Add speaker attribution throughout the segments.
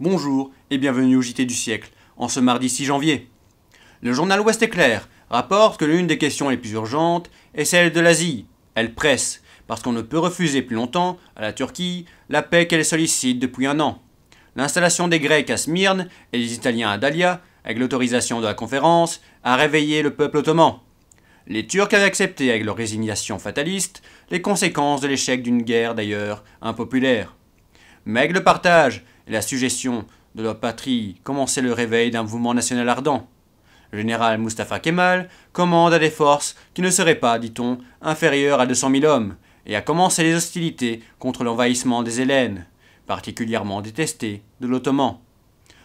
Speaker 1: Bonjour et bienvenue au JT du siècle, en ce mardi 6 janvier. Le journal Ouest est clair, rapporte que l'une des questions les plus urgentes est celle de l'Asie. Elle presse, parce qu'on ne peut refuser plus longtemps à la Turquie la paix qu'elle sollicite depuis un an. L'installation des Grecs à Smyrne et des Italiens à Dalia, avec l'autorisation de la conférence, a réveillé le peuple ottoman. Les Turcs avaient accepté avec leur résignation fataliste les conséquences de l'échec d'une guerre d'ailleurs impopulaire. Mais avec le partage et la suggestion de leur patrie commençait le réveil d'un mouvement national ardent. Le général Mustafa Kemal commande à des forces qui ne seraient pas, dit-on, inférieures à 200 000 hommes, et a commencé les hostilités contre l'envahissement des Hélènes, particulièrement détesté de l'Ottoman.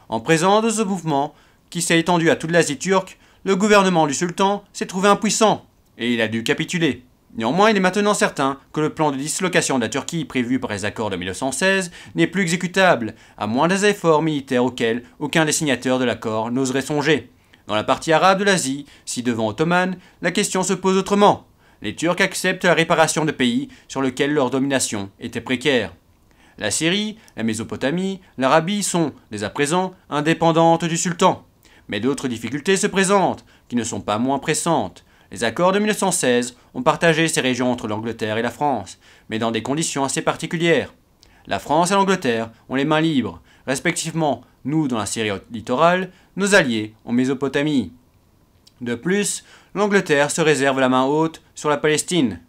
Speaker 1: En présence de ce mouvement, qui s'est étendu à toute l'Asie turque, le gouvernement du sultan s'est trouvé impuissant, et il a dû capituler. Néanmoins, il est maintenant certain que le plan de dislocation de la Turquie prévu par les accords de 1916 n'est plus exécutable, à moins des efforts militaires auxquels aucun des signateurs de l'accord n'oserait songer. Dans la partie arabe de l'Asie, si devant ottomane, la question se pose autrement. Les Turcs acceptent la réparation de pays sur lesquels leur domination était précaire. La Syrie, la Mésopotamie, l'Arabie sont, dès à présent, indépendantes du sultan. Mais d'autres difficultés se présentent, qui ne sont pas moins pressantes. Les accords de 1916 ont partagé ces régions entre l'Angleterre et la France, mais dans des conditions assez particulières. La France et l'Angleterre ont les mains libres, respectivement nous dans la Syrie littorale, nos alliés en Mésopotamie. De plus, l'Angleterre se réserve la main haute sur la Palestine.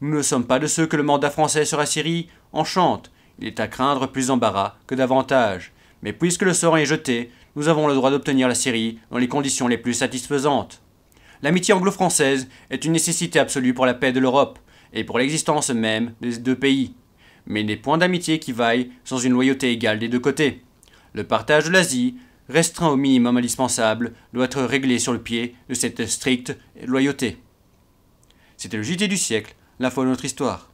Speaker 1: Nous ne sommes pas de ceux que le mandat français sur la Syrie enchante, il est à craindre plus d'embarras que davantage. Mais puisque le sort est jeté, nous avons le droit d'obtenir la Syrie dans les conditions les plus satisfaisantes. L'amitié anglo-française est une nécessité absolue pour la paix de l'Europe et pour l'existence même des deux pays. Mais n'est point d'amitié qui vaille sans une loyauté égale des deux côtés. Le partage de l'Asie, restreint au minimum indispensable, doit être réglé sur le pied de cette stricte loyauté. C'était le JT du siècle, la fois de notre histoire.